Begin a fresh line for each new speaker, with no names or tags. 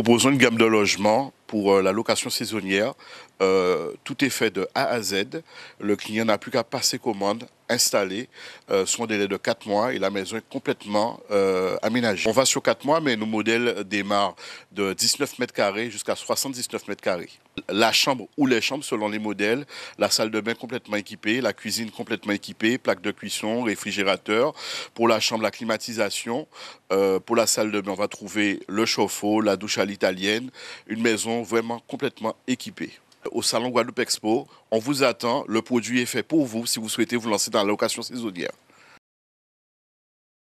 proposons une gamme de logements pour euh, la location saisonnière. Euh, tout est fait de A à Z. Le client n'a plus qu'à passer commande, installés, euh, sont sur délai de 4 mois et la maison est complètement euh, aménagée. On va sur 4 mois, mais nos modèles démarrent de 19 mètres carrés jusqu'à 79 mètres carrés. La chambre ou les chambres selon les modèles, la salle de bain complètement équipée, la cuisine complètement équipée, plaque de cuisson, réfrigérateur. Pour la chambre, la climatisation. Euh, pour la salle de bain, on va trouver le chauffe-eau, la douche à l'italienne. Une maison vraiment complètement équipée au Salon Guadeloupe Expo. On vous attend. Le produit est fait pour vous si vous souhaitez vous lancer dans la location saisonnière.